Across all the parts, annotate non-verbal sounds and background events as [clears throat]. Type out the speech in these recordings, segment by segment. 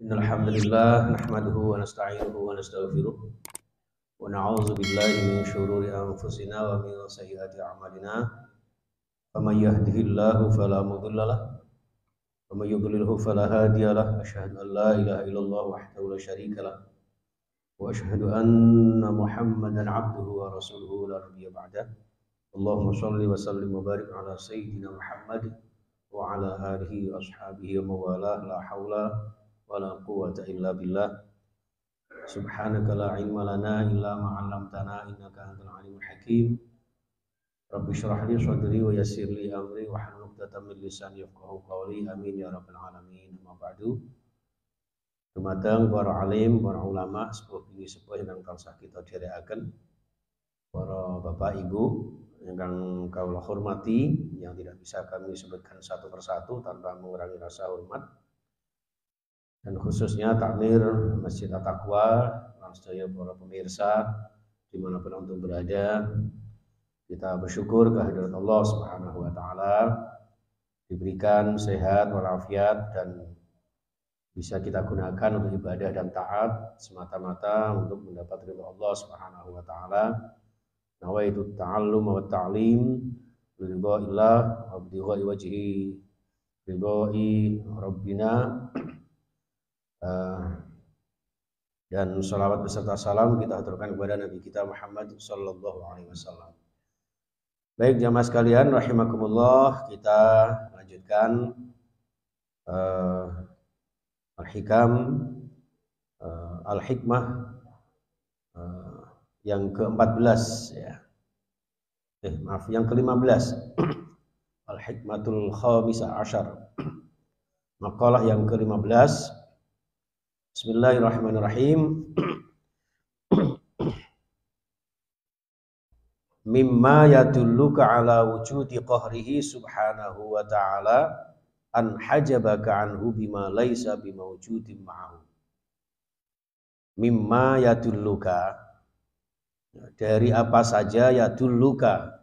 إن الحمد لله نحمده ونستعينه ونستغفره ونعوذ بالله من شرور أنفسنا ومن سيئات أعمالنا فمن يهده الله فلا مضل له ومن يضلله فلا هادي له أشهد أن لا إله إلا الله وحده لا شريك له وأشهد أن محمدا عبده ورسوله لا نبي بعده اللهم صل وسلم وبارك على سيدنا محمد وعلى آله وأصحابه ومن والاه لا حول wala quwwata illa billah subhanaka la ilma lana illa ma 'allamtana innaka antal alimul hakim rabbi shrah li sadri wa yassir li amri wa hlul 'uqdatam min lisani yafqahu qawli amin ya rabbal alamin amma ba'du Dumateng para alim, para ulama, sepuh ini sepuh yang kau kita dereaken. Para bapak ibu yang kau hormati, yang tidak bisa kami sebutkan satu persatu tanpa mengurangi rasa hormat dan khususnya takmir Masjid At-Taqwa sedaya para pemirsa dimanapun untuk berada kita bersyukur kehadirat Allah Subhanahu wa taala diberikan sehat walafiat dan bisa kita gunakan untuk ibadah dan taat semata-mata untuk mendapat ridho Allah Subhanahu wa taala nawaitu ta'allum wa ta'lim ridha Allah wa wajhi ridha rabbina Eh, dan salawat beserta salam kita aturkan kepada Nabi kita Muhammad Sallallahu Alaihi Wasallam. Baik jamaah sekalian, rahimakumullah, kita lanjutkan uh, al-hikam, uh, al-hikmah uh, yang ke-14 ya. Eh, maaf, yang ke-15. [clears throat] al-hikmatul khamisah asyar. [clears throat] Makalah yang ke-15 Bismillahirrahmanirrahim. Mimma yadulluka ala wujudi qahrihi subhanahu wa ta'ala an hajabaka anhu bima laisa bima wujudin ma'ahu. Mimma yadulluka dari apa saja yadulluka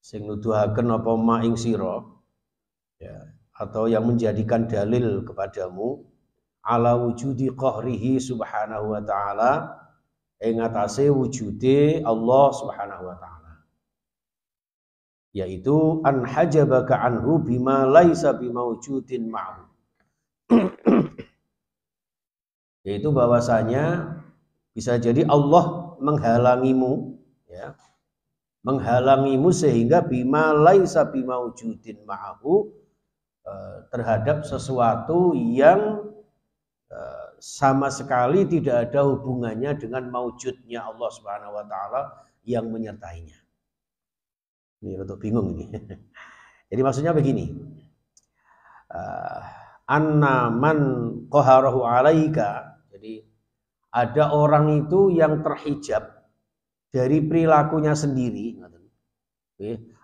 sing nuduhaken apa ma ya, atau yang menjadikan dalil kepadamu ala wujudi qahrihi subhanahu wa ta'ala ingatasi wujudi Allah subhanahu wa ta'ala yaitu an hajabaka anhu bima laisa bimaujudin ma'hu [clears throat] yaitu bahwasanya bisa jadi Allah menghalangimu ya menghalangimu sehingga bima laisa bimaujudin ma'hu eh, terhadap sesuatu yang sama sekali tidak ada hubungannya dengan maujudnya Allah Subhanahu wa taala yang menyertainya. Ini untuk bingung ini. [laughs] Jadi maksudnya begini. Ah, anna man qaharahu alaika. Jadi ada orang itu yang terhijab dari perilakunya sendiri.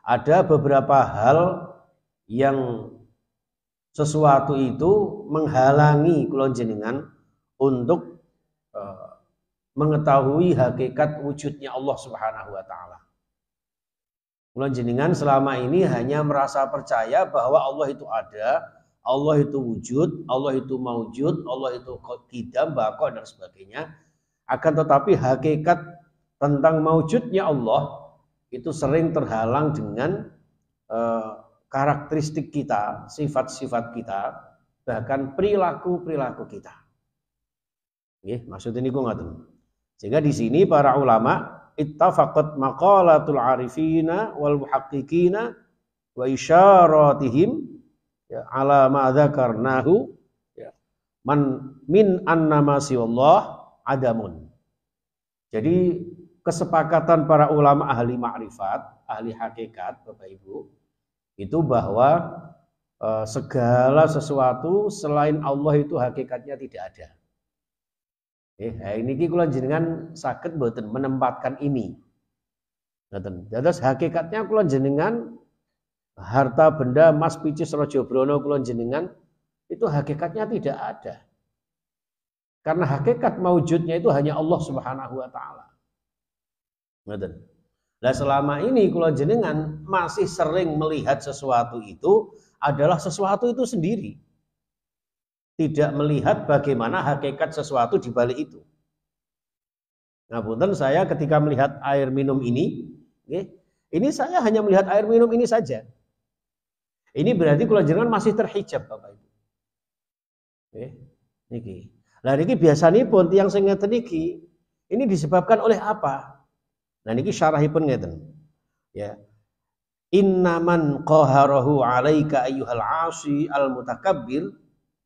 Ada beberapa hal yang sesuatu itu menghalangi kulon untuk uh, mengetahui hakikat wujudnya Allah Subhanahu wa taala. Mulan jenengan selama ini hanya merasa percaya bahwa Allah itu ada, Allah itu wujud, Allah itu maujud, Allah itu qidam, bako dan sebagainya. Akan tetapi hakikat tentang maujudnya Allah itu sering terhalang dengan uh, karakteristik kita, sifat-sifat kita, bahkan perilaku-perilaku kita. Nggih, iya, maksud niku ngoten. Sehingga di sini para ulama ittafaqat maqalatul arifina wal muhaqqiqina wa isyaratihim ya, ala ma dzakarnahu ya. man min annama siwallah adamun. Jadi kesepakatan para ulama ahli makrifat, ahli hakikat Bapak Ibu itu bahwa eh, segala sesuatu selain Allah itu hakikatnya tidak ada. Eh, eh, ini ki kula jenengan sakit boten menempatkan ini. Jadi Dados hakikatnya kula jenengan harta benda emas picis rojo brono kula jenengan itu hakikatnya tidak ada. Karena hakikat maujudnya itu hanya Allah Subhanahu wa taala. Nah selama ini kula jenengan masih sering melihat sesuatu itu adalah sesuatu itu sendiri tidak melihat bagaimana hakikat sesuatu di balik itu. Nah, punten saya ketika melihat air minum ini, ini saya hanya melihat air minum ini saja. Ini berarti kalau jenengan masih terhijab Bapak Ibu. Nggih. Niki. nah niki nih pun tiang ngeten niki, ini disebabkan oleh apa? Nah niki syarahipun ngeten. Ya. Innaman qaharahu alaika ayyuhal asi al mutakabbir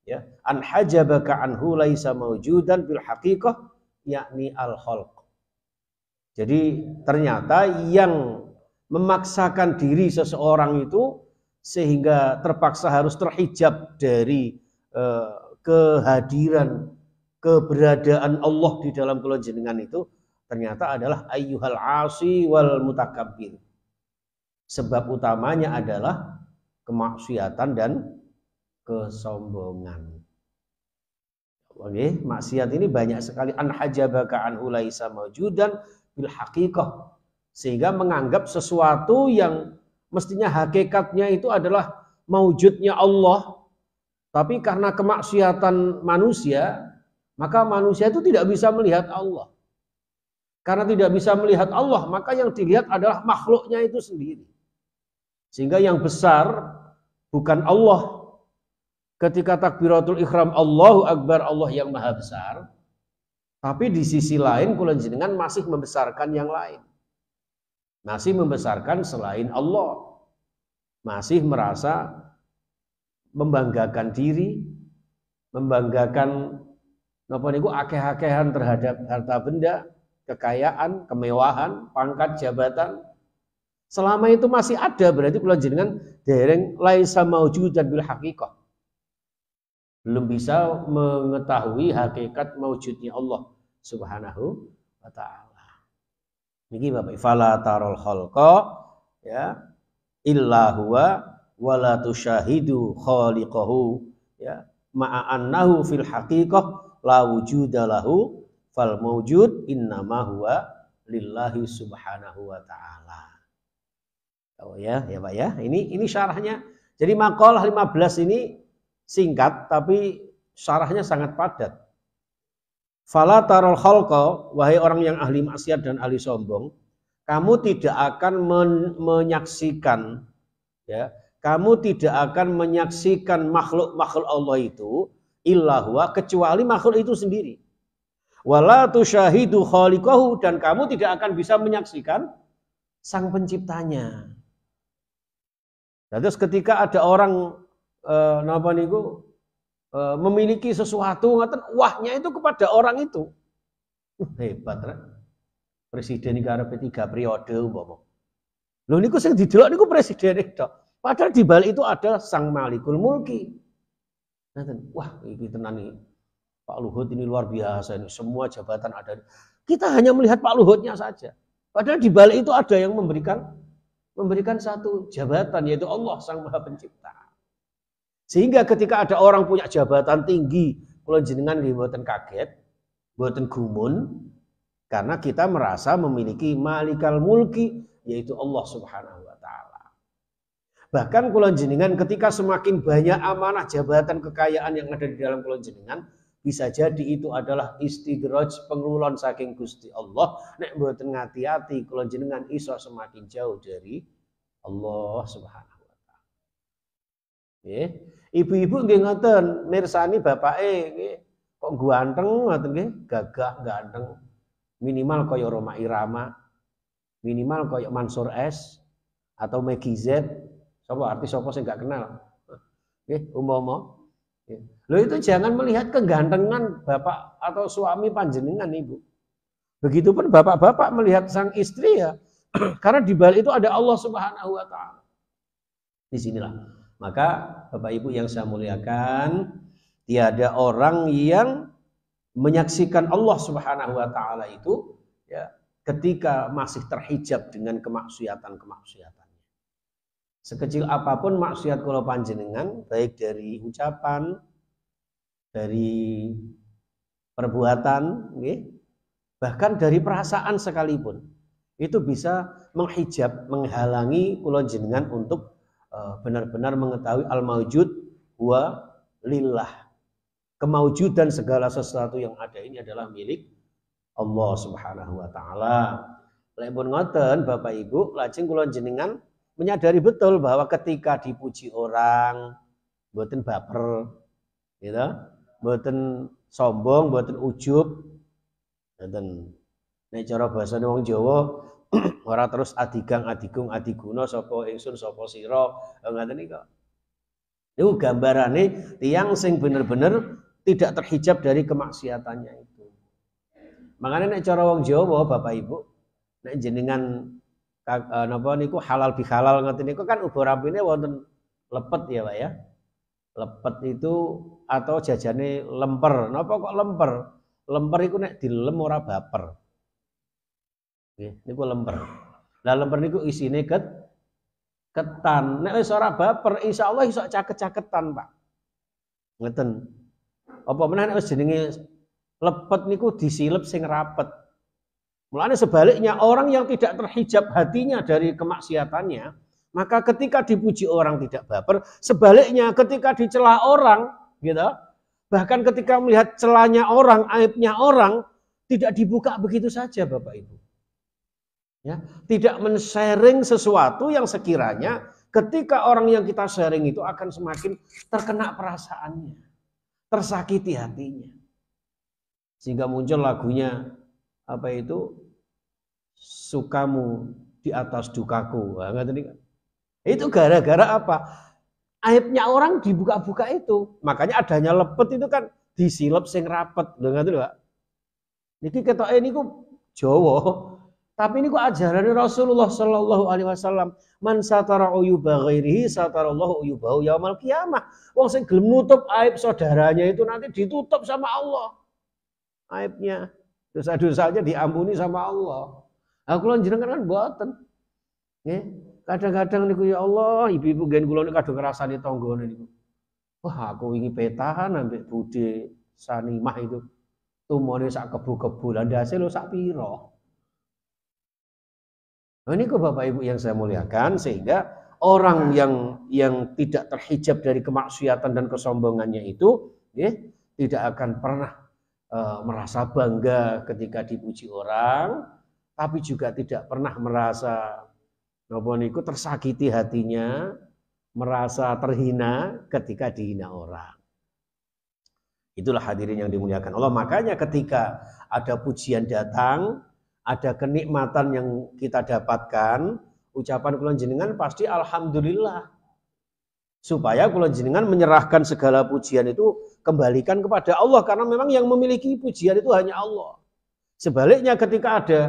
ya an hajabaka anhu laisa maujudan bil haqiqah yakni al khalq jadi ternyata yang memaksakan diri seseorang itu sehingga terpaksa harus terhijab dari uh, kehadiran keberadaan Allah di dalam kelonjengan itu ternyata adalah ayyuhal asi wal mutakabbir sebab utamanya adalah kemaksiatan dan kesombongan. Oke, maksiat ini banyak sekali an hajabaka an ulaisa maujudan bil haqiqah. Sehingga menganggap sesuatu yang mestinya hakikatnya itu adalah maujudnya Allah. Tapi karena kemaksiatan manusia, maka manusia itu tidak bisa melihat Allah. Karena tidak bisa melihat Allah, maka yang dilihat adalah makhluknya itu sendiri. Sehingga yang besar bukan Allah ketika takbiratul ikhram Allahu Akbar Allah yang maha besar tapi di sisi lain kulan jenengan masih membesarkan yang lain masih membesarkan selain Allah masih merasa membanggakan diri membanggakan napa niku akeh-akehan terhadap harta benda kekayaan kemewahan pangkat jabatan selama itu masih ada berarti kulan jenengan dereng laisa maujudan bil haqiqah belum bisa mengetahui hakikat mewujudnya Allah Subhanahu wa taala. Niki Bapak fala tarul khalqa ya illa huwa wala tusyahidu khaliqahu ya ma'a annahu fil haqiqah la wujuda lahu fal mawjud innama huwa lillahi subhanahu wa ta'ala. Oh ya, ya Pak ya. Ini ini syarahnya. Jadi makalah 15 ini singkat tapi syarahnya sangat padat. Fala tarol khalqa, wahai orang yang ahli maksiat dan ahli sombong, kamu tidak akan men menyaksikan ya, kamu tidak akan menyaksikan makhluk-makhluk Allah itu illahwa kecuali makhluk itu sendiri. Wala tusyahidu khaliqahu dan kamu tidak akan bisa menyaksikan sang penciptanya. Nah, terus ketika ada orang Eh, napa niku eh, memiliki sesuatu ngaten wahnya itu kepada orang itu. Uh, hebat rek. Presiden iki p tiga periode umpama. Lho niku sing didelok niku presiden itu. Padahal di balik itu ada sang malikul mulki. Ngaten, wah iki tenan iki. Pak Luhut ini luar biasa ini. Semua jabatan ada. Kita hanya melihat Pak Luhutnya saja. Padahal di balik itu ada yang memberikan memberikan satu jabatan yaitu Allah Sang Maha Pencipta. Sehingga ketika ada orang punya jabatan tinggi, kalau jenengan buatan kaget, buatan gumun, karena kita merasa memiliki malikal mulki, yaitu Allah subhanahu wa ta'ala. Bahkan kalau jenengan ketika semakin banyak amanah jabatan kekayaan yang ada di dalam kalau jenengan, bisa jadi itu adalah istidroj pengelulon saking Gusti Allah. Nek buatan ngati-hati kalau jenengan iso semakin jauh dari Allah subhanahu Nggih. Ibu-ibu nggih ngoten, mirsani bapake nggih. Kok ganteng ngoten nggih, gagah ganteng. Minimal kaya Roma Irama, minimal kaya Mansur S atau Meggy Z. Sapa artis sapa sing gak kenal? Nggih, umpama. Lo itu jangan melihat kegantengan bapak atau suami panjenengan ibu. Begitupun bapak-bapak melihat sang istri ya, [clears throat] karena di balik itu ada Allah Subhanahu wa taala. Di sinilah maka Bapak Ibu yang saya muliakan, tiada orang yang menyaksikan Allah Subhanahu wa taala itu ya ketika masih terhijab dengan kemaksiatan-kemaksiatannya. Sekecil apapun maksiat kula panjenengan, baik dari ucapan, dari perbuatan, bahkan dari perasaan sekalipun, itu bisa menghijab, menghalangi kula jenengan untuk Eh, benar-benar mengetahui al-maujud wa lillah. Kemaujudan segala sesuatu yang ada ini adalah milik Allah Subhanahu wa taala. Lempun ngoten Bapak Ibu, lajeng kula jenengan menyadari betul bahwa ketika dipuji orang mboten baper, gitu, Mboten sombong, mboten ujub, buatan Nek cara bahasa wong Jawa [clears throat] ora terus adigang adigung adiguna sapa ingsun sapa sira ngaten niku niku gambarane tiang sing bener-bener tidak terhijab dari kemaksiatannya itu makanya nek cara wong Jawa Bapak Ibu nek jenengan e, napa niku halal bihalal ngoten niku kan uga rampine wonten lepet ya Pak ya lepet itu atau jajane lemper napa kok lemper lemper iku nek dilem ora baper ini gue lemper. Lah lemper isi isi neket ketan. Nek wis ora baper, Allah iso caket-caketan, Pak. Ngeten. Apa mana nek wis jenenge lepet niku disilep sing rapet. Mulanya sebaliknya orang yang tidak terhijab hatinya dari kemaksiatannya, maka ketika dipuji orang tidak baper, sebaliknya ketika dicela orang, gitu, bahkan ketika melihat celanya orang, aibnya orang, tidak dibuka begitu saja Bapak Ibu. Ya, tidak men-sharing sesuatu yang sekiranya ketika orang yang kita sharing itu akan semakin terkena perasaannya, tersakiti hatinya. Sehingga muncul lagunya apa itu? Sukamu di atas dukaku. Nah, itu gara-gara apa? Aibnya orang dibuka-buka itu. Makanya adanya lepet itu kan disilap sing rapet. itu, itu lho, Pak. Niki ini niku Jawa tapi ini kok ajaran Rasulullah Shallallahu Alaihi Wasallam. Man satara uyuba ghairihi Allah uyubahu yaumal kiamah. Wong sing gelem nutup aib saudaranya itu nanti ditutup sama Allah. Aibnya. Dosa-dosanya diampuni sama Allah. Aku lan jenengan kan boten. Nggih. Kadang-kadang niku ya Allah, ibu-ibu gen kula niku kadang ngrasani tanggane niku. Wah, aku wingi petahan ambek Bude Sanimah itu. Tumone sak kebu-kebu, lan hasil sak pira. Oh, ini kok Bapak Ibu yang saya muliakan sehingga orang iya. yang yang tidak terhijab dari kemaksiatan dan kesombongannya itu ya, tidak akan pernah e, merasa bangga ketika dipuji orang tapi juga tidak pernah merasa nopo niku tersakiti hatinya merasa terhina ketika dihina orang. Itulah hadirin yang dimuliakan Allah. Makanya ketika ada pujian datang, ada kenikmatan yang kita dapatkan, ucapan kulon jenengan pasti alhamdulillah. Supaya kulon jenengan menyerahkan segala pujian itu kembalikan kepada Allah karena memang yang memiliki pujian itu hanya Allah. Sebaliknya ketika ada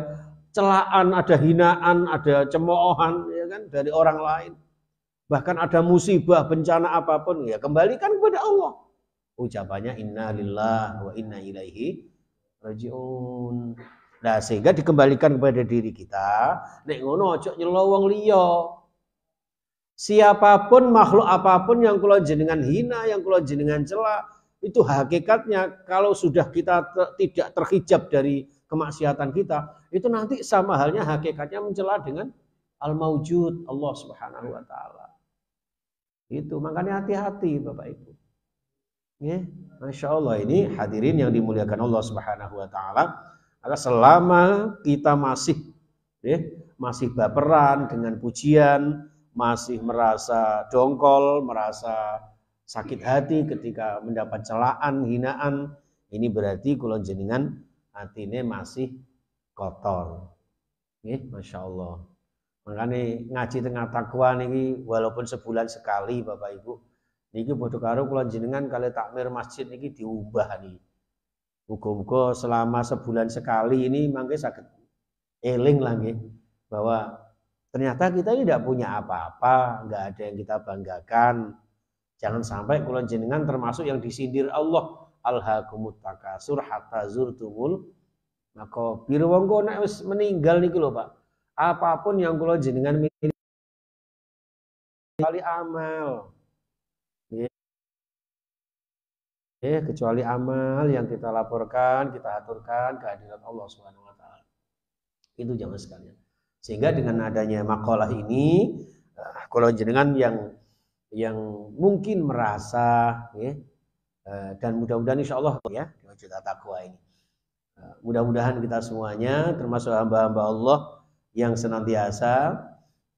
celaan, ada hinaan, ada cemoohan ya kan dari orang lain, bahkan ada musibah, bencana apapun ya kembalikan kepada Allah. Ucapannya inna lillah wa inna ilaihi rajiun. Nah, sehingga dikembalikan kepada diri kita, nek ngono ojo nyelowong Siapapun makhluk apapun yang kula jenengan hina, yang kula jenengan celah, itu hakikatnya kalau sudah kita ter, tidak terhijab dari kemaksiatan kita, itu nanti sama halnya hakikatnya mencela dengan al-maujud Allah Subhanahu wa taala. Itu makanya hati-hati Bapak Ibu. Ya, Masya Allah ini hadirin yang dimuliakan Allah Subhanahu wa taala. Maka selama kita masih ya, masih baperan dengan pujian, masih merasa dongkol, merasa sakit hati ketika mendapat celaan, hinaan, ini berarti kulon jenengan hatinya masih kotor. Ya, Masya Allah. Makanya ngaji tengah takwa ini walaupun sebulan sekali Bapak Ibu. Niki bodoh karo kulon jenengan kalau takmir masjid niki diubah nih Muga-muga selama sebulan sekali ini mangke sakit eling lagi bahwa ternyata kita ini tidak punya apa-apa, nggak ada yang kita banggakan. Jangan sampai kulon jenengan termasuk yang disindir Allah alhaqumut takasur hatta zurtumul maka biru wong nek wis meninggal niku lho Pak. Apapun yang kulon jenengan kali amal. eh kecuali amal yang kita laporkan, kita aturkan kehadiran Allah Subhanahu wa taala. Itu jangan sekalian. Sehingga dengan adanya makalah ini, eh, kalau jenengan yang yang mungkin merasa ya, eh, dan mudah-mudahan insya Allah ya juta takwa ini eh, mudah-mudahan kita semuanya termasuk hamba-hamba Allah yang senantiasa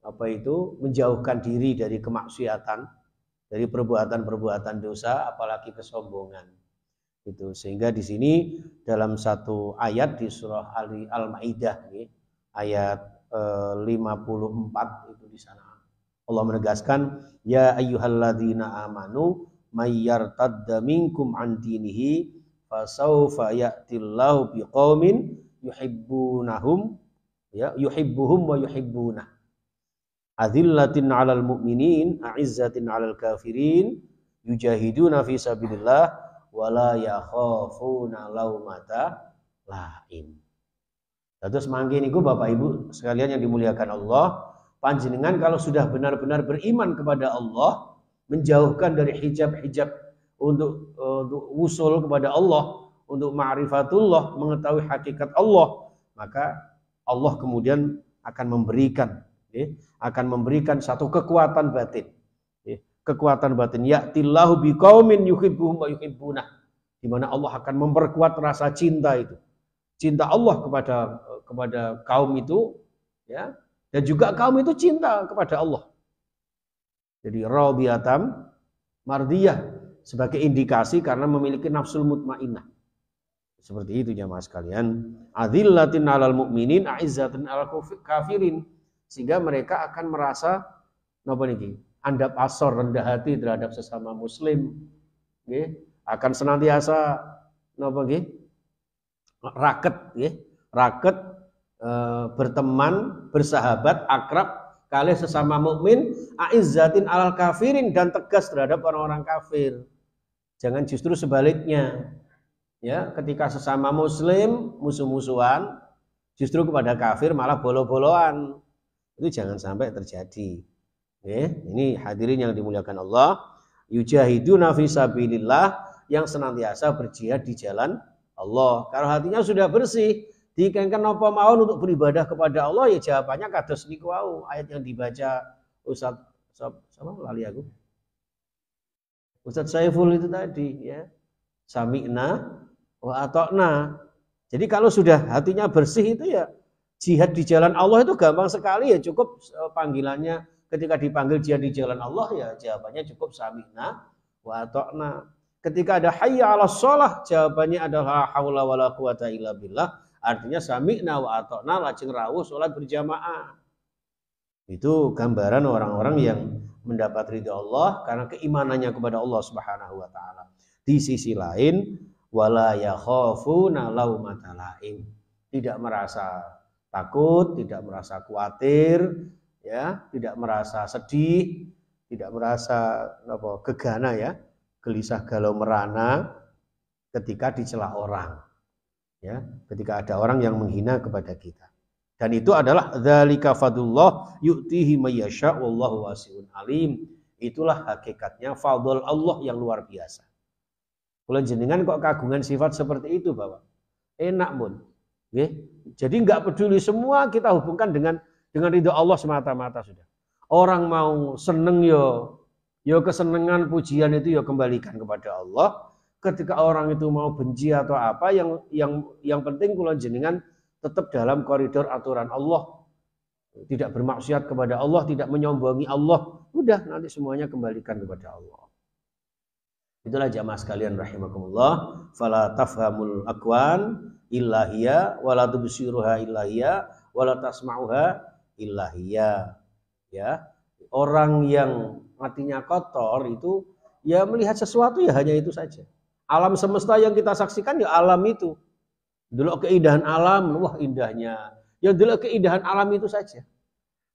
apa itu menjauhkan diri dari kemaksiatan dari perbuatan-perbuatan dosa apalagi kesombongan itu sehingga di sini dalam satu ayat di surah Ali Al-Maidah ayat 54 eh, itu di sana Allah menegaskan ya ayyuhalladzina amanu mayyartadda minkum an dinihi fasaufa ya'tillahu biqaumin yuhibbunahum ya yuhibbuhum wa yuhibbunah adzillatin 'alal mu'minin a'izzatin 'alal kafirin yujahiduna fi sabilillah wala yakhafuna laumata lain. Terus mangke niku Bapak Ibu sekalian yang dimuliakan Allah, panjenengan kalau sudah benar-benar beriman kepada Allah, menjauhkan dari hijab-hijab untuk eh, untuk usul kepada Allah, untuk ma'rifatullah, mengetahui hakikat Allah, maka Allah kemudian akan memberikan akan memberikan satu kekuatan batin. Kekuatan batin bi kaumin yuhibbuhum wa yuhibbunah. Di mana Allah akan memperkuat rasa cinta itu. Cinta Allah kepada kepada kaum itu ya dan juga kaum itu cinta kepada Allah. Jadi radiyatam mardiyah sebagai indikasi karena memiliki nafsul mutmainnah. Seperti itu jamaah sekalian. Adillatin alal mu'minin, a'izzatin alal kafirin sehingga mereka akan merasa napa niki andap asor rendah hati terhadap sesama muslim nggih akan senantiasa napa nggih raket nggih raket e, berteman bersahabat akrab kali sesama mukmin aizzatin alal kafirin dan tegas terhadap orang-orang kafir jangan justru sebaliknya ya ketika sesama muslim musuh-musuhan justru kepada kafir malah bolo-boloan itu jangan sampai terjadi. Ya, ini hadirin yang dimuliakan Allah, yujahidu nafisabilillah yang senantiasa berjihad di jalan Allah. Kalau hatinya sudah bersih, dikengken napa mawon untuk beribadah kepada Allah ya jawabannya kados niku wow, ayat yang dibaca Ustaz sama lali aku. Ustaz Saiful itu tadi ya. Sami'na wa atokna. Jadi kalau sudah hatinya bersih itu ya jihad di jalan Allah itu gampang sekali ya cukup eh, panggilannya ketika dipanggil jihad di jalan Allah ya jawabannya cukup samina wa ta'na. Ketika ada hayya ala sholah jawabannya adalah hawla wa la quwata illa billah. Artinya sami'na wa atokna lajeng rawuh sholat berjamaah. Itu gambaran orang-orang yang mendapat ridha Allah karena keimanannya kepada Allah Subhanahu wa taala. Di sisi lain wala yakhafuna laumata lain Tidak merasa takut, tidak merasa khawatir, ya, tidak merasa sedih, tidak merasa apa gegana ya, gelisah galau merana ketika dicela orang. Ya, ketika ada orang yang menghina kepada kita. Dan itu adalah dzalika fadlullah yu'tihi mayyasha wallahu wasiun alim. Itulah hakikatnya fadl Allah yang luar biasa. Kula jenengan kok kagungan sifat seperti itu, Bapak? Enak, Bun. Jadi nggak peduli semua kita hubungkan dengan dengan ridho Allah semata-mata sudah. Orang mau seneng yo, yo kesenangan pujian itu yo kembalikan kepada Allah. Ketika orang itu mau benci atau apa yang yang yang penting kulon jenengan tetap dalam koridor aturan Allah. Tidak bermaksiat kepada Allah, tidak menyombongi Allah. Udah nanti semuanya kembalikan kepada Allah. Itulah jamaah sekalian rahimakumullah. Fala tafhamul akwan illa hiya wala tubsiruha illa wala tasma'uha illa Ya. Orang yang matinya kotor itu ya melihat sesuatu ya hanya itu saja. Alam semesta yang kita saksikan ya alam itu. Dulu keindahan alam, wah indahnya. Ya dulu keindahan alam itu saja.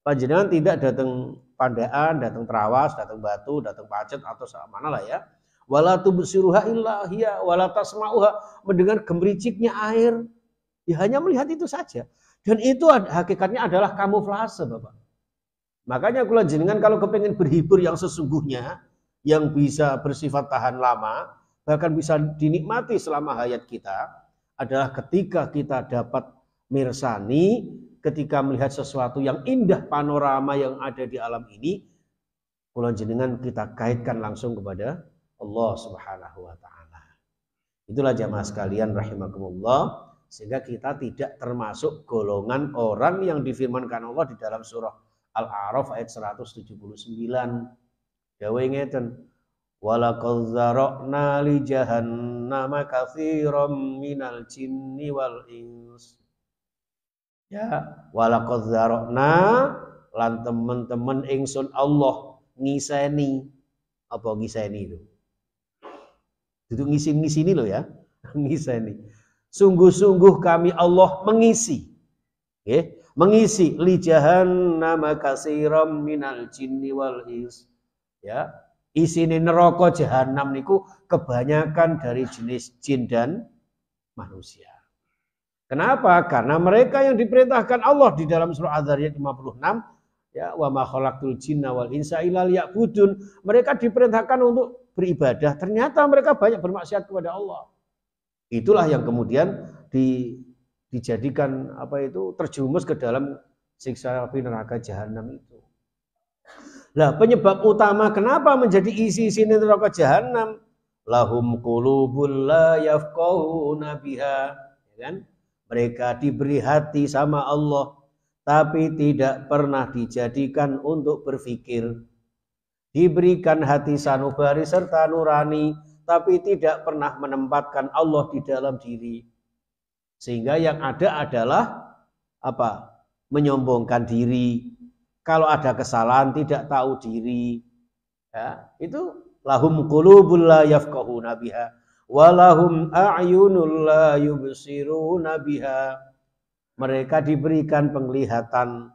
Panjenengan tidak datang pandaan, datang terawas, datang batu, datang pacet atau mana lah ya wala tubsiruha illa hiya wala tasma'uha mendengar gemericiknya air ya hanya melihat itu saja dan itu hakikatnya adalah kamuflase Bapak makanya kula jenengan kalau kepengen berhibur yang sesungguhnya yang bisa bersifat tahan lama bahkan bisa dinikmati selama hayat kita adalah ketika kita dapat mirsani ketika melihat sesuatu yang indah panorama yang ada di alam ini kula jenengan kita kaitkan langsung kepada Allah Subhanahu wa taala. Itulah jamaah sekalian rahimakumullah sehingga kita tidak termasuk golongan orang yang difirmankan Allah di dalam surah Al-A'raf ayat 179. Dawai ngeten, walaqad zara'na li jahannama katsiran minal jinni wal ins ya walaqad zara'na lan temen teman ingsun Allah ngiseni apa ngiseni itu itu ngisi-ngisi ini loh ya. [laughs] ngisi ini. Sungguh-sungguh kami Allah mengisi. Okay? Mengisi li jahannama kasiram minal jinni wal is. Ya. isi ini neraka jahanam niku kebanyakan dari jenis jin dan manusia. Kenapa? Karena mereka yang diperintahkan Allah di dalam surah Az-Zariyat 56 ya wa ma khalaqtul jinna wal insa illa liya'budun. Mereka diperintahkan untuk beribadah, ternyata mereka banyak bermaksiat kepada Allah. Itulah yang kemudian di, dijadikan apa itu terjumus ke dalam siksa api neraka jahanam itu. Lah penyebab utama kenapa menjadi isi sini neraka jahanam? Lahum kulubul la yafqahuna biha, ya kan? Mereka diberi hati sama Allah tapi tidak pernah dijadikan untuk berpikir diberikan hati sanubari serta nurani, tapi tidak pernah menempatkan Allah di dalam diri. Sehingga yang ada adalah apa? Menyombongkan diri. Kalau ada kesalahan tidak tahu diri. Ya, itu lahum qulubul la yafqahuna biha walahum a'yunul la yubsiruna biha. Mereka diberikan penglihatan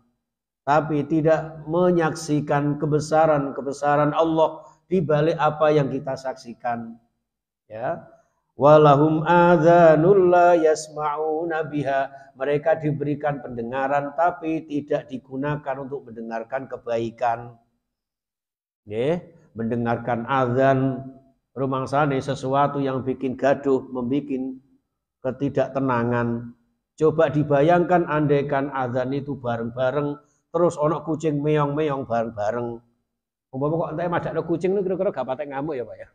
tapi tidak menyaksikan kebesaran-kebesaran Allah di balik apa yang kita saksikan. Ya. Walahum adzanul la yasma'una biha. Mereka diberikan pendengaran tapi tidak digunakan untuk mendengarkan kebaikan. Ya, mendengarkan azan rumangsane sesuatu yang bikin gaduh, membikin ketidaktenangan. Coba dibayangkan andaikan azan itu bareng-bareng terus ono kucing meong-meong bareng-bareng. umum kok macam ada kucing nih kira-kira gak patah ngamuk ya, Pak ya.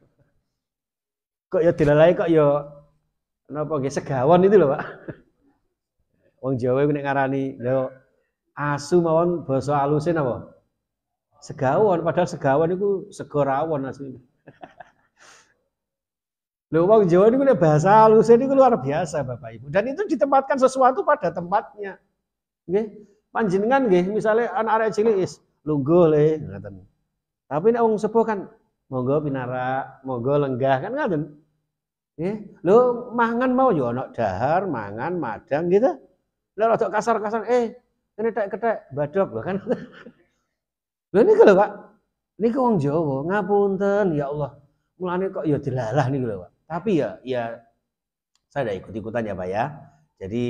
Kok ya dilalai kok ya napa guys segawon itu loh Pak. Wong Jawa ini ngarani lo. asu mawon bahasa alusin apa? Segawon, padahal segawon itu segorawon asli. Lho wong Jawa niku nek bahasa alusin niku luar biasa Bapak Ibu. Dan itu ditempatkan sesuatu pada tempatnya. Nggih. Okay? Panjenengan nggih misalnya anak arek cilik is lungguh le ngoten. Tapi nek wong sepuh kan monggo pinara, monggo lenggah kan ngoten. Nggih, lho mangan mau yo ana dahar, mangan, madang gitu. Lho rada kasar-kasar, eh ini tak ketek badok lho ini kan. [laughs] Lho niku lho Pak. Niku wong Jawa, ngapunten ya Allah. Mulane kok ya dilalah niku lho Pak. Tapi ya ya saya ada ikut-ikutan ya Pak ya. Jadi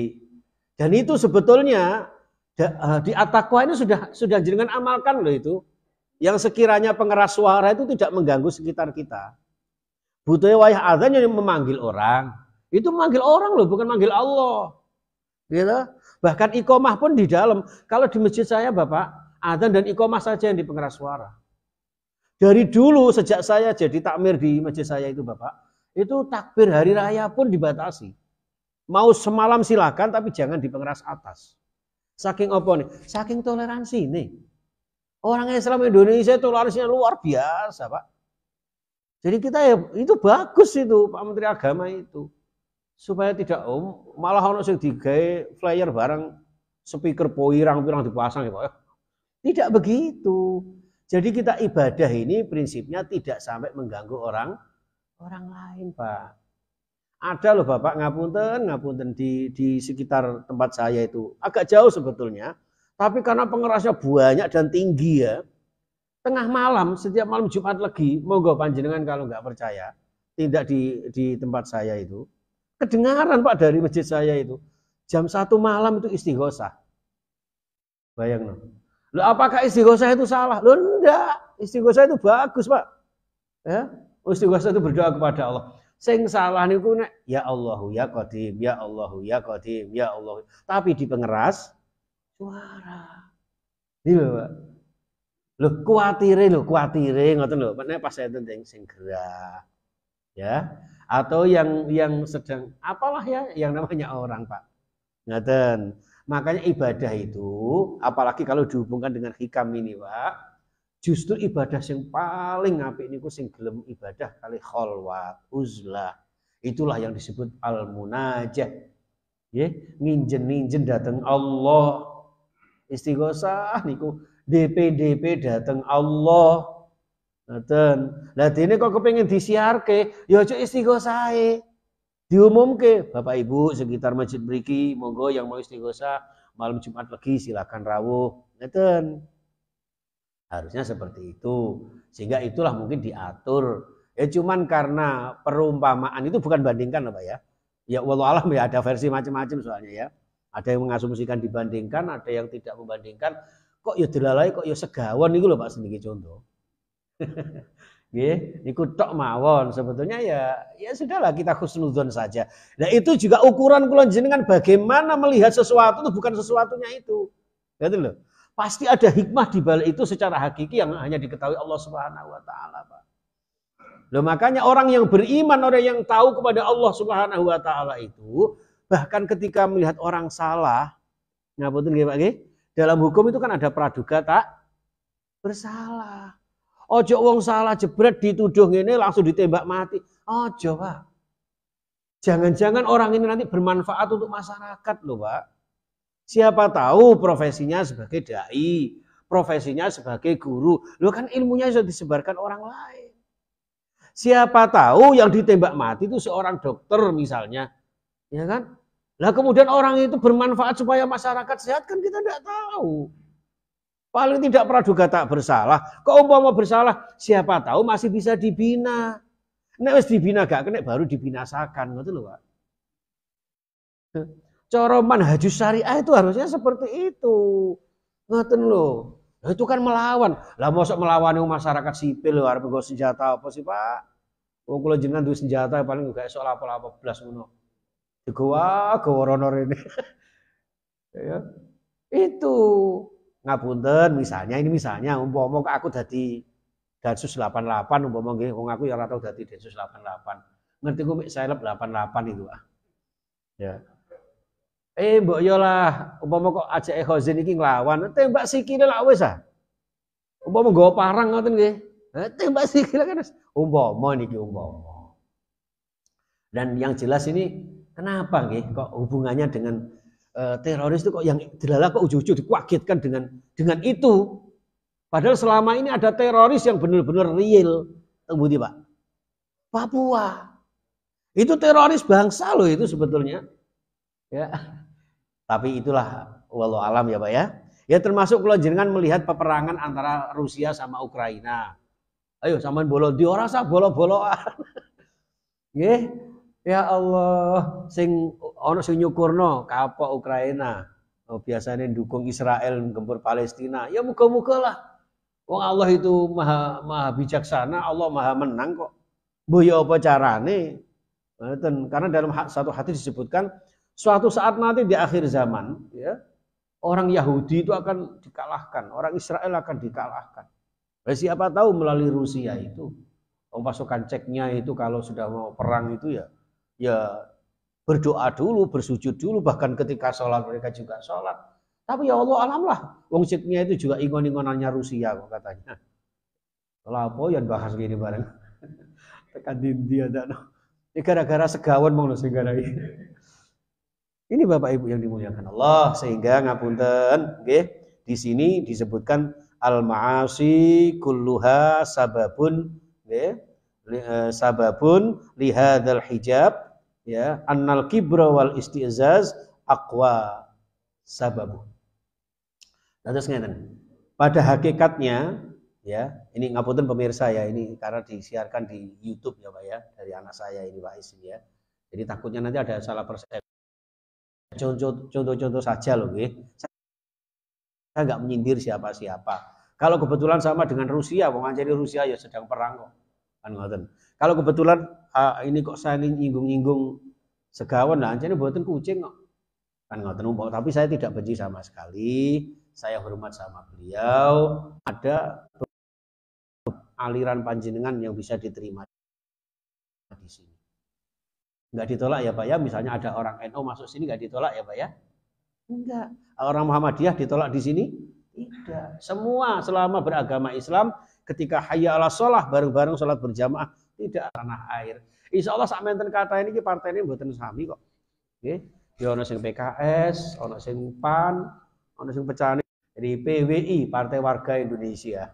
dan itu sebetulnya Eh, di atakwa ini sudah sudah jenengan amalkan loh itu. Yang sekiranya pengeras suara itu tidak mengganggu sekitar kita. Butuhnya wayah adzan yang memanggil orang. Itu memanggil orang loh, bukan manggil Allah. Gitu. Bahkan ikomah pun di dalam. Kalau di masjid saya Bapak, adzan dan ikomah saja yang di pengeras suara. Dari dulu sejak saya jadi takmir di masjid saya itu Bapak, itu takbir hari raya pun dibatasi. Mau semalam silakan tapi jangan di pengeras atas. Saking apa nih? Saking toleransi nih. Orang Islam Indonesia toleransinya luar biasa, Pak. Jadi kita ya itu bagus itu Pak Menteri Agama itu. Supaya tidak om, oh, malah orang yang digawe flyer bareng speaker poirang pirang dipasang ya Pak. Ya. Tidak begitu. Jadi kita ibadah ini prinsipnya tidak sampai mengganggu orang orang lain, Pak. Ada loh Bapak ngapunten, ngapunten di di sekitar tempat saya itu. Agak jauh sebetulnya, tapi karena pengerasnya banyak dan tinggi ya. Tengah malam, setiap malam Jumat lagi, monggo panjenengan kalau nggak percaya, tidak di di tempat saya itu. Kedengaran Pak dari masjid saya itu. Jam satu malam itu istighosah. Bayang no. Loh, apakah istighosah itu salah? Loh, enggak. Istighosah itu bagus, Pak. Ya? Istighosah itu berdoa kepada Allah. Sing salah niku nek ya Allahu ya Qadim, ya Allahu ya Qadim, ya Allah. Tapi di pengeras suara. Ini iya, lho, Pak. Lho, kuatire lho, kuatire ngoten lho. Nek pas enten sing gerah. Ya. Atau yang yang sedang apalah ya yang namanya orang, Pak. Ngoten. Makanya ibadah itu apalagi kalau dihubungkan dengan hikam ini, Pak Justru ibadah yang paling apik niku sing gelem ibadah kali kholwat, uzlah. Itulah yang disebut al munajat, Ya, nginjen-nginjen datang Allah. Istighosah niku DP-DP datang Allah. ngeten. Lah ini kok kepengin disiarke, ya aja istighosah diumumke Bapak Ibu sekitar masjid beriki monggo yang mau istighosah malam Jumat lagi silakan rawuh ngeten Harusnya seperti itu. Sehingga itulah mungkin diatur. Ya cuman karena perumpamaan itu bukan bandingkan apa ya. Ya walau alam ya ada versi macam-macam soalnya ya. Ada yang mengasumsikan dibandingkan, ada yang tidak membandingkan. Kok ya dilalai, kok ya segawan itu loh Pak sebagai contoh. [laughs] ini niku tok mawon. Sebetulnya ya ya sudahlah kita khusnudon saja. Nah, itu juga ukuran kulon jenengan bagaimana melihat sesuatu itu bukan sesuatunya itu. itu loh. Pasti ada hikmah di balik itu secara hakiki yang hanya diketahui Allah Subhanahu wa taala, Pak. Loh, makanya orang yang beriman, orang yang tahu kepada Allah Subhanahu wa taala itu bahkan ketika melihat orang salah, ngapunten nggih Pak nggih, dalam hukum itu kan ada praduga tak bersalah. Ojo wong salah jebret dituduh ini langsung ditembak mati. Ojo, Pak. Jangan-jangan orang ini nanti bermanfaat untuk masyarakat loh, Pak. Siapa tahu profesinya sebagai dai, profesinya sebagai guru. Lu kan ilmunya sudah disebarkan orang lain. Siapa tahu yang ditembak mati itu seorang dokter misalnya. Ya kan? Lah kemudian orang itu bermanfaat supaya masyarakat sehat kan kita tidak tahu. Paling tidak praduga tak bersalah. Kok umpama bersalah, siapa tahu masih bisa dibina. Nek wis dibina gak kena baru dibinasakan, ngoten lho, Pak. Coroman haji syariah itu harusnya seperti itu. ngaten loh. Nah, itu kan melawan. Lah mosok melawan masyarakat sipil lho arep senjata apa sih, Pak? Wong kula jenengan duwe senjata paling gak iso lapo-lapo blas ngono. Digowa goworono ini. [laughs] Ya, ya. Itu ngapunten misalnya ini misalnya umpama aku dadi Densus 88 umpama nggih wong aku yang ora tau dadi Densus 88. Ngerti ku mek 88 itu, ah. Ya. Eh mbok yo lah, umpama kok ajake Khozin iki nglawan, tembak siki lak wis ah. Umpama nggo parang ngoten nggih. Eh, tembak sikile kan wis umpama niki umpama. Dan yang jelas ini kenapa nggih kok hubungannya dengan uh, teroris itu kok yang dilala kok ujug-ujug dikagetkan dengan dengan itu. Padahal selama ini ada teroris yang benar-benar real. Tembudi Pak. Papua. Itu teroris bangsa loh itu sebetulnya. Ya. Tapi itulah walau alam ya Pak ya. Ya termasuk kalau jenengan melihat peperangan antara Rusia sama Ukraina. Ayo saman bolo di orang sah bolo bolo. [laughs] ya Allah, sing ono sing nyukurno kapok Ukraina. Oh, biasanya dukung Israel gempur Palestina. Ya muka-muka lah. Wong Allah itu maha maha bijaksana, Allah maha menang kok. Bu ya apa carane? Karena dalam satu hati disebutkan Suatu saat nanti di akhir zaman, ya, orang Yahudi itu akan dikalahkan, orang Israel akan dikalahkan. Nah, siapa tahu melalui Rusia itu, oh, pasukan ceknya itu kalau sudah mau perang itu ya, ya berdoa dulu, bersujud dulu, bahkan ketika sholat mereka juga sholat. Tapi ya Allah alam lah, wong ceknya itu juga ingon-ingonannya Rusia kok katanya. Lapo yang bahas gini bareng. [laughs] Tekan di ada. Ini gara-gara segawan mau gara ini. Ini Bapak Ibu yang dimuliakan Allah sehingga ngapunten nggih di sini disebutkan al maasi kulluha sababun nggih okay? E, sababun lihadzal hijab ya annal kibra wal istizaz aqwa sababu Lantas ngeten pada hakikatnya ya ini ngapunten pemirsa ya ini karena disiarkan di YouTube ya Pak ya dari anak saya ini Pak Isin ya jadi takutnya nanti ada salah persepsi contoh-contoh saja loh ya. Saya nggak menyindir siapa-siapa. Kalau kebetulan sama dengan Rusia, mau Rusia ya sedang perang kok. Kan ngoten. Kalau kebetulan uh, ini kok saya nyinggung-nyinggung segawan lah, jadi buatan kucing kok. Kan ngoten tapi saya tidak benci sama sekali. Saya hormat sama beliau. Ada aliran panjenengan yang bisa diterima di sini. Enggak ditolak ya Pak ya? Misalnya ada orang NU NO masuk sini enggak ditolak ya Pak ya? Enggak. Orang Muhammadiyah ditolak di sini? Tidak. Semua selama beragama Islam ketika hayya ala sholah bareng-bareng sholat berjamaah tidak tanah air. Insya Allah saat menten kata ini partai ini buatan sami kok. Oke. Ya ada yang PKS, ada yang PAN, ada yang pecane dari PWI, Partai Warga Indonesia.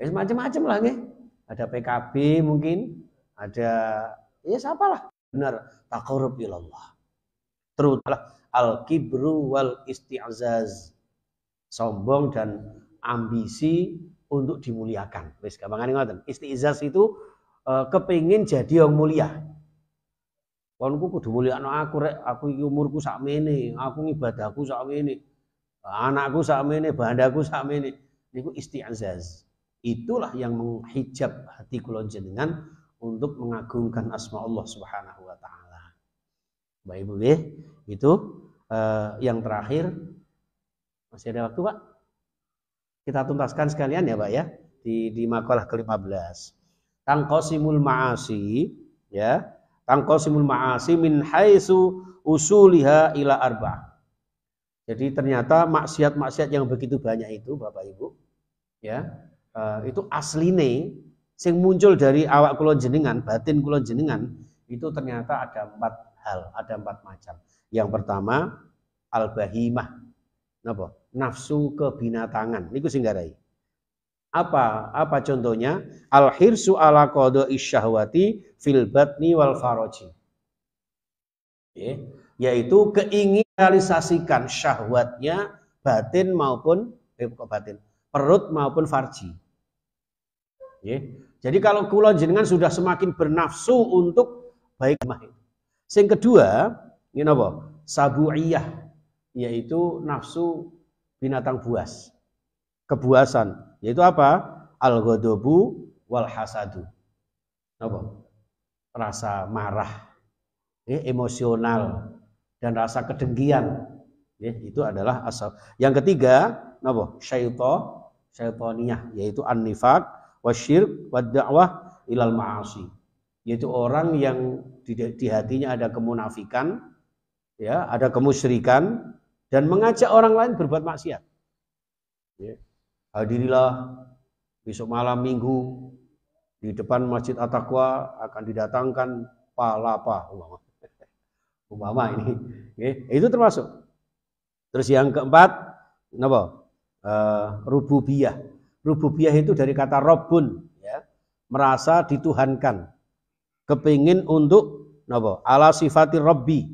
Ya, macam-macam lah nih Ada PKB mungkin, ada ya siapa lah benar taqarrub Allah. Terutama al-kibru wal isti'zaz. Sombong dan ambisi untuk dimuliakan. Wis gampangane ngoten. Isti'zaz itu e, kepingin jadi yang mulia. Konku kudu mulyakno aku rek, aku iki umurku sakmene, aku ngibadahku sakmene. Anakku sakmene, bandaku sakmene. Niku isti'zaz. Itulah yang menghijab hati kula jenengan untuk mengagungkan asma Allah Subhanahu wa taala. Baik bu, ya. Itu eh, yang terakhir masih ada waktu, Pak? Kita tuntaskan sekalian ya, Pak ya, di di makalah ke-15. Tangqasimul ma'asi ya. Tangqasimul ma'asi min haitsu usuliha ila arba. Jadi ternyata maksiat-maksiat yang begitu banyak itu Bapak Ibu ya, eh, itu asline sing muncul dari awak kulon jenengan, batin kulon jenengan itu ternyata ada empat hal, ada empat macam. Yang pertama al-bahimah. Nafsu kebinatangan. Niku sing garai. Apa apa contohnya? Al-hirsu ala qada isyahwati fil batni wal faraji. Okay. yaitu keingin realisasikan syahwatnya batin maupun eh, batin, perut maupun farji jadi kalau kula jenengan sudah semakin bernafsu untuk baik mah. Sing kedua, ini apa? Sabu'iyah yaitu nafsu binatang buas. Kebuasan, yaitu apa? Al-ghadabu wal hasadu. Apa? Rasa marah, ye, emosional dan rasa kedengkian. Ye, itu adalah asal. Yang ketiga, apa? Syaito, syaitoniyah, yaitu an nifak wasyirk wa da'wah ilal ma'asi yaitu orang yang di, di hatinya ada kemunafikan ya ada kemusyrikan dan mengajak orang lain berbuat maksiat ya. hadirilah besok malam minggu di depan masjid Ataqwa akan didatangkan palapa umpama [laughs] umpama ini ya. itu termasuk terus yang keempat kenapa uh, rububiyah Rububiyah itu dari kata robun, ya. merasa dituhankan, kepingin untuk nabo ala sifati robbi,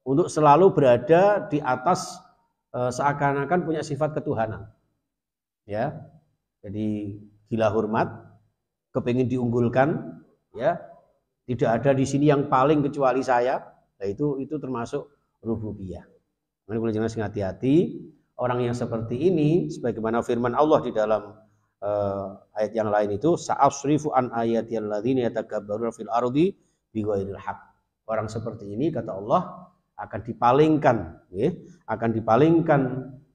untuk selalu berada di atas e, seakan-akan punya sifat ketuhanan, ya. Jadi gila hormat, kepingin diunggulkan, ya. Tidak ada di sini yang paling kecuali saya. Nah, itu itu termasuk rububiyah. Mari kita jelas hati-hati orang yang seperti ini sebagaimana firman Allah di dalam uh, ayat yang lain itu sa'asrifu an ayati alladzina yatakabbaruna fil ardi bighairil haq. Orang seperti ini kata Allah akan dipalingkan, ya, akan dipalingkan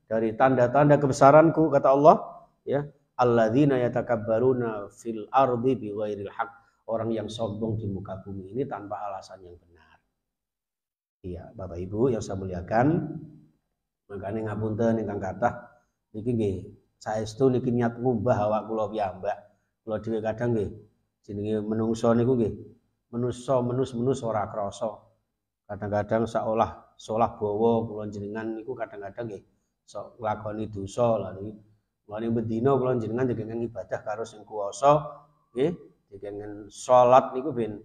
dari tanda-tanda kebesaranku kata Allah, ya, alladzina yatakabbaruna fil ardi bighairil haq. Orang yang sombong di muka bumi ini tanpa alasan yang benar. Iya, Bapak Ibu yang saya muliakan, makanya ngapunten ingkang kata, niki nggih saya niki niat ngubah awak kula piyambak. Kula dhewe kadang nggih jenenge menungso niku nggih. Menungso menus-menus ora krasa. Kadang-kadang seolah seolah bawa kula jenengan niku kadang-kadang nggih sok lakoni dosa lha niku. Kula ning bendina kula jenengan dikengen ibadah karo sing kuwasa nggih, dikengen salat niku ben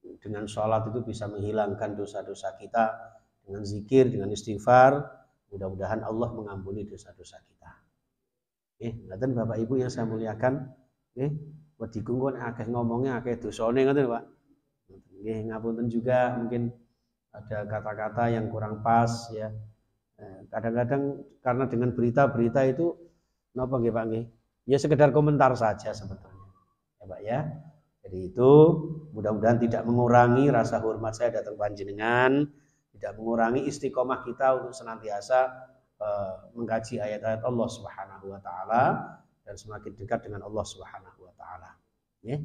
dengan sholat itu bisa menghilangkan dosa-dosa kita dengan zikir, dengan istighfar. Mudah-mudahan Allah mengampuni dosa-dosa kita eh ngoten Bapak Ibu yang saya muliakan, nggih. Eh, Wedikung kan akeh ngomongnya akeh dosane ngoten, Pak. Nggih, ngapunten juga mungkin ada kata-kata yang kurang pas ya. Eh, kadang-kadang karena dengan berita-berita itu napa nggih Pak nggih? Ya sekedar komentar saja sebetulnya. Ya Pak ya. Jadi itu mudah-mudahan tidak mengurangi rasa hormat saya datang panjenengan, tidak mengurangi istiqomah kita untuk senantiasa Eh, mengkaji ayat-ayat Allah Subhanahu wa taala dan semakin dekat dengan Allah Subhanahu wa taala. Ya.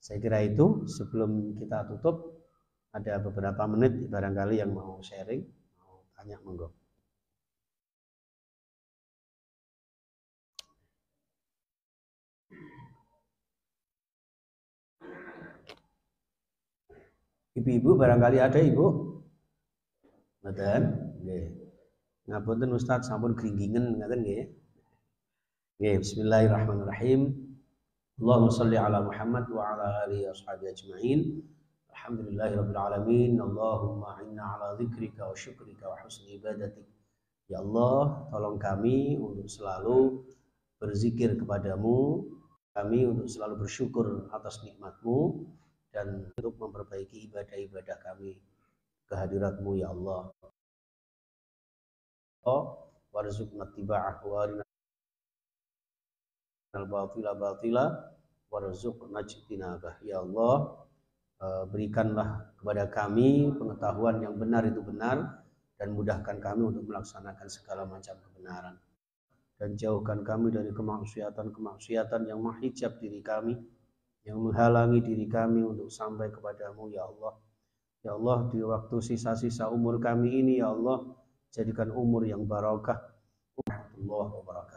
Saya kira itu sebelum kita tutup ada beberapa menit barangkali yang mau sharing, mau tanya monggo. Ibu-ibu barangkali ada ibu? Madan, Nggih. Ngapunten Ustaz sampun gringgingen ngaten nggih. Ya. Nggih, bismillahirrahmanirrahim. Allahumma shalli ala Muhammad wa ala alihi ashabi ajmain. Alhamdulillahirabbil alamin. Allahumma inna ala dzikrika wa syukrika wa husni ibadatik. Ya Allah, tolong kami untuk selalu berzikir kepadamu, kami untuk selalu bersyukur atas nikmatmu dan untuk memperbaiki ibadah-ibadah kami kehadiratmu ya Allah warzuqna tiba'ah warina al-batila batila warzuqna ijtinabah ya Allah eh, berikanlah kepada kami pengetahuan yang benar itu benar dan mudahkan kami untuk melaksanakan segala macam kebenaran dan jauhkan kami dari kemaksiatan-kemaksiatan yang menghijab diri kami yang menghalangi diri kami untuk sampai kepadamu ya Allah ya Allah di waktu sisa-sisa umur kami ini ya Allah jadikan umur yang barokah. Warahmatullahi wabarakatuh.